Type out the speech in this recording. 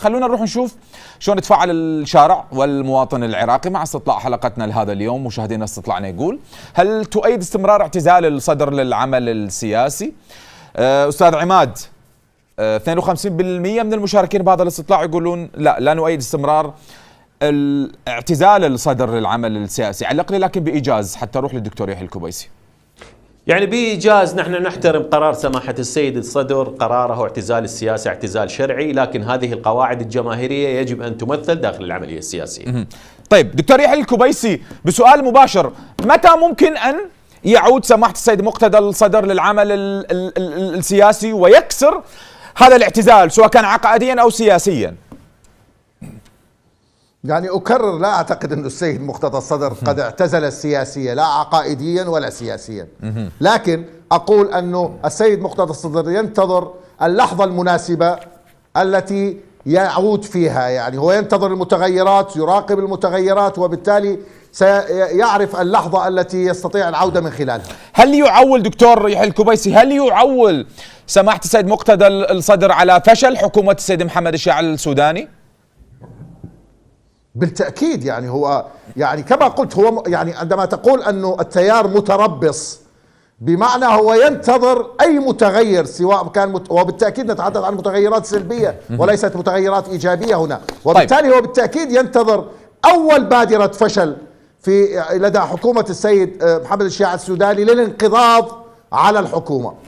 خلونا نروح نشوف شلون تفاعل الشارع والمواطن العراقي مع استطلاع حلقتنا لهذا اليوم مشاهدينا استطلاعنا يقول هل تؤيد استمرار اعتزال الصدر للعمل السياسي آه، استاذ عماد 52% آه، من المشاركين بهذا الاستطلاع يقولون لا لا نؤيد استمرار اعتزال الصدر للعمل السياسي علق لي لكن بايجاز حتى اروح للدكتور يحيى الكبيسي يعني بإيجاز نحن نحترم قرار سماحة السيد الصدر قراره اعتزال السياسة اعتزال شرعي لكن هذه القواعد الجماهيرية يجب أن تمثل داخل العملية السياسية طيب دكتور يحيى الكبيسي بسؤال مباشر متى ممكن أن يعود سماحة السيد مقتدى الصدر للعمل الـ الـ الـ السياسي ويكسر هذا الاعتزال سواء كان عقائديا أو سياسيا يعني أكرر لا أعتقد أن السيد مقتدى الصدر قد اعتزل السياسية لا عقائديا ولا سياسيا لكن أقول أنه السيد مقتدى الصدر ينتظر اللحظة المناسبة التي يعود فيها يعني هو ينتظر المتغيرات يراقب المتغيرات وبالتالي سيعرف اللحظة التي يستطيع العودة من خلالها هل يعول دكتور يحيى الكبيسي هل يعول سماحة السيد مقتدى الصدر على فشل حكومة السيد محمد الشاعر السوداني؟ بالتاكيد يعني هو يعني كما قلت هو يعني عندما تقول انه التيار متربص بمعنى هو ينتظر اي متغير سواء كان مت... وبالتاكيد نتحدث عن متغيرات سلبيه وليست متغيرات ايجابيه هنا طيب. وبالتالي هو بالتاكيد ينتظر اول بادره فشل في لدى حكومه السيد آه، محمد الشيع السوداني للانقضاض على الحكومه